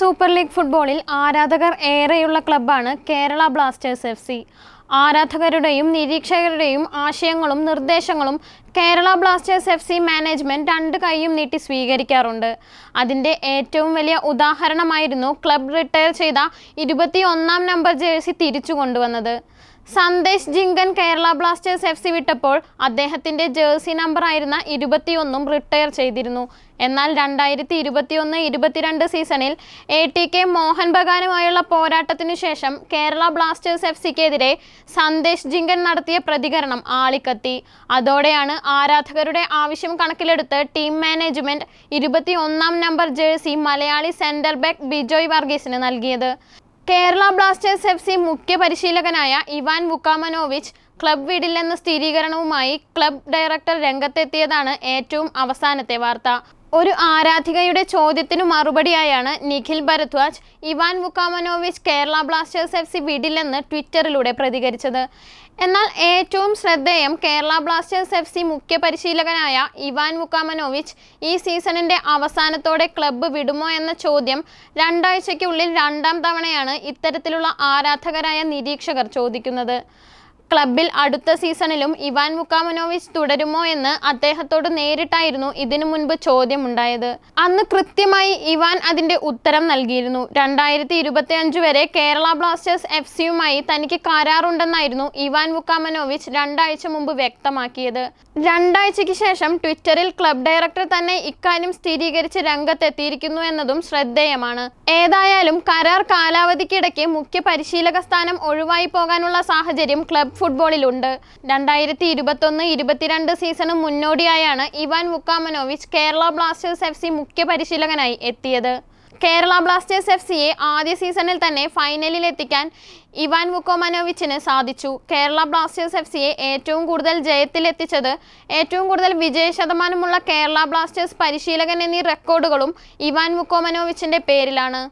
super league ഫുട്ബോളിൽ ആരാധകർ ഏറെയുള്ള ക്ലബ്ബാണ് കേരള ബ്ലാസ്റ്റേഴ്സ് എഫ് സി ആരാധകരുടെയും നിരീക്ഷകരുടെയും ആശയങ്ങളും നിർദ്ദേശങ്ങളും Kerala Blasters F C management രണ്ട് കൈയും നീട്ടി സ്വീകരിക്കാറുണ്ട് അതിൻ്റെ ഏറ്റവും വലിയ ഉദാഹരണമായിരുന്നു ക്ലബ് റിട്ടയർ ചെയ്ത ഇരുപത്തിയൊന്നാം നമ്പർ ജേഴ്സി തിരിച്ചു കൊണ്ടുവന്നത് Sandesh Jhingan Kerala Blasters F C വിട്ടപ്പോൾ അദ്ദേഹത്തിൻ്റെ ജേഴ്സി നമ്പറായിരുന്ന ഇരുപത്തിയൊന്നും റിട്ടയർ ചെയ്തിരുന്നു എന്നാൽ രണ്ടായിരത്തി ഇരുപത്തിയൊന്ന് ഇരുപത്തിരണ്ട് സീസണിൽ എ ടി കെ മോഹൻ ബഗാനുമായുള്ള പോരാട്ടത്തിനു ശേഷം കേരള ബ്ലാസ്റ്റേഴ്സ് എഫ് സിക്കെതിരെ സന്ദേശ് ജിങ്കൻ നടത്തിയ പ്രതികരണം ആളിക്കത്തി അതോടെയാണ് ആരാധകരുടെ ആവശ്യം കണക്കിലെടുത്ത് ടീം മാനേജ്മെന്റ് ഇരുപത്തിയൊന്നാം number jersey Malayali centre back Bijoy വർഗീസിന് നൽകിയത് കേരള ബ്ലാസ്റ്റേഴ്സ് എഫ് സി മുഖ്യ പരിശീലകനായ ഇവാൻ വുക്കാമനോവിച്ച് ക്ലബ് വിടില്ലെന്ന സ്ഥിരീകരണവുമായി ക്ലബ് ഡയറക്ടർ രംഗത്തെത്തിയതാണ് ഏറ്റവും അവസാനത്തെ വാർത്ത ഒരു ആരാധികയുടെ ചോദ്യത്തിനു മറുപടിയായാണ് Nikhil Bharadwaj Ivan Vukomanovic Kerala Blasters F C വിടില്ലെന്ന് ട്വിറ്ററിലൂടെ പ്രതികരിച്ചത് എന്നാൽ ഏറ്റവും ശ്രദ്ധേയം കേരള ബ്ലാസ്റ്റേഴ്സ് എഫ് സി മുഖ്യ പരിശീലകനായ ഇവാൻ മുക്കാമനോവിച്ച് ഈ സീസണിൻ്റെ അവസാനത്തോടെ ക്ലബ്ബ് വിടുമോ എന്ന ചോദ്യം രണ്ടാഴ്ചയ്ക്കുള്ളിൽ രണ്ടാം തവണയാണ് ഇത്തരത്തിലുള്ള ആരാധകരായ നിരീക്ഷകർ ചോദിക്കുന്നത് ക്ലബിൽ അടുത്ത സീസണിലും ഇവാൻ മുക്കാമനോവിച്ച് തുടരുമോ എന്ന് അദ്ദേഹത്തോട് നേരിട്ടായിരുന്നു ഇതിനു മുൻപ് ചോദ്യമുണ്ടായത് അന്ന് കൃത്യമായി ഇവാൻ അതിന്റെ ഉത്തരം നൽകിയിരുന്നു രണ്ടായിരത്തി അഞ്ച് വരെ കേരള ബ്ലാസ്റ്റേഴ്സ് എഫ് സിയുമായി തനിക്ക് കരാറുണ്ടെന്നായിരുന്നു ഇവാൻ മുക്കാമനോവിച്ച് രണ്ടാഴ്ച മുമ്പ് വ്യക്തമാക്കിയത് രണ്ടാഴ്ചയ്ക്ക് ശേഷം ട്വിറ്ററിൽ ക്ലബ് ഡയറക്ടർ തന്നെ ഇക്കാര്യം സ്ഥിരീകരിച്ച് രംഗത്തെത്തിയിരിക്കുന്നു എന്നതും ശ്രദ്ധേയമാണ് ഏതായാലും കരാർ കാലാവധിക്കിടയ്ക്ക് മുഖ്യ പരിശീലക സ്ഥാനം ഒഴിവായി പോകാനുള്ള സാഹചര്യം ക്ലബ് ഫുട്ബോളിലുണ്ട് രണ്ടായിരത്തി ഇരുപത്തൊന്ന് ഇരുപത്തിരണ്ട് സീസണും മുന്നോടിയായാണ് Ivan Vukomanovic Kerala Blasters F C മുഖ്യ പരിശീലകനായി എത്തിയത് കേരള ബ്ലാസ്റ്റേഴ്സ് എഫ് സിയെ ആദ്യ സീസണിൽ തന്നെ ഫൈനലിൽ എത്തിക്കാൻ ഇവാൻ വുക്കോമനോവിച്ചിന് സാധിച്ചു കേരള ബ്ലാസ്റ്റേഴ്സ് എഫ് സിയെ ഏറ്റവും കൂടുതൽ ജയത്തിലെത്തിച്ചത് ഏറ്റവും കൂടുതൽ വിജയ ശതമാനമുള്ള കേരള ബ്ലാസ്റ്റേഴ്സ് പരിശീലകൻ എന്നീ റെക്കോർഡുകളും ഇവാൻ വുക്കോമനോവിച്ചിൻ്റെ പേരിലാണ്